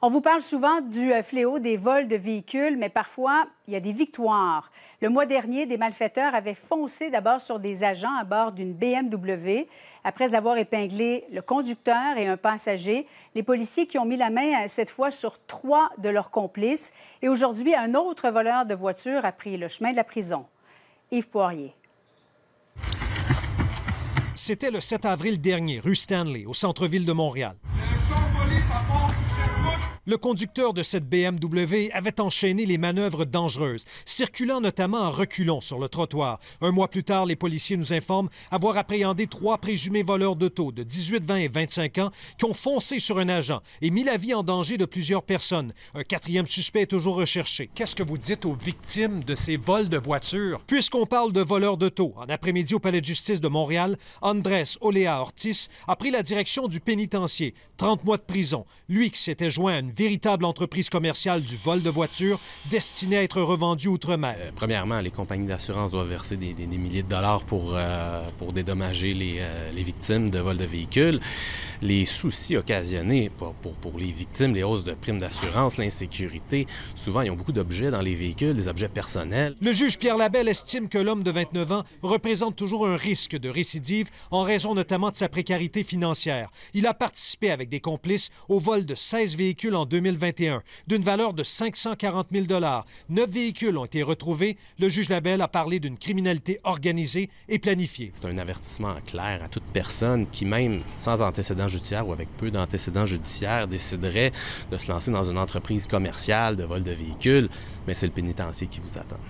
On vous parle souvent du euh, fléau des vols de véhicules, mais parfois, il y a des victoires. Le mois dernier, des malfaiteurs avaient foncé d'abord sur des agents à bord d'une BMW. Après avoir épinglé le conducteur et un passager, les policiers qui ont mis la main euh, cette fois sur trois de leurs complices. Et aujourd'hui, un autre voleur de voiture a pris le chemin de la prison. Yves Poirier. C'était le 7 avril dernier, rue Stanley, au centre-ville de Montréal. Le conducteur de cette BMW avait enchaîné les manœuvres dangereuses, circulant notamment en reculant sur le trottoir. Un mois plus tard, les policiers nous informent avoir appréhendé trois présumés voleurs d'auto de 18, 20 et 25 ans qui ont foncé sur un agent et mis la vie en danger de plusieurs personnes. Un quatrième suspect est toujours recherché. Qu'est-ce que vous dites aux victimes de ces vols de voitures? Puisqu'on parle de voleurs d'auto, en après-midi au Palais de justice de Montréal, Andrés Olea Ortiz a pris la direction du pénitencier 30 mois de prison. Lui qui s'était joint à une véritable entreprise commerciale du vol de voitures destinée à être revendue outre-mer. Euh, premièrement, les compagnies d'assurance doivent verser des, milliers de dollars pour, euh, pour dédommager les, euh, les, victimes de vol de véhicules. Les soucis occasionnés pour, pour, les victimes, les hausses de primes d'assurance, l'insécurité, souvent ils ont beaucoup d'objets dans les véhicules, des objets personnels. Le juge Pierre Labelle estime que l'homme de 29 ans représente toujours un risque de récidive en raison notamment de sa précarité financière. Il a participé avec des complices au vol de 16 véhicules en 2021, d'une valeur de 540 000 Neuf véhicules ont été retrouvés. Le juge Labelle a parlé d'une criminalité organisée et planifiée. C'est un avertissement clair à toute personne qui, même sans antécédent judiciaire ou avec peu d'antécédents judiciaires, déciderait de se lancer dans une entreprise commerciale de vol de véhicules. Mais c'est le pénitencier qui vous attend.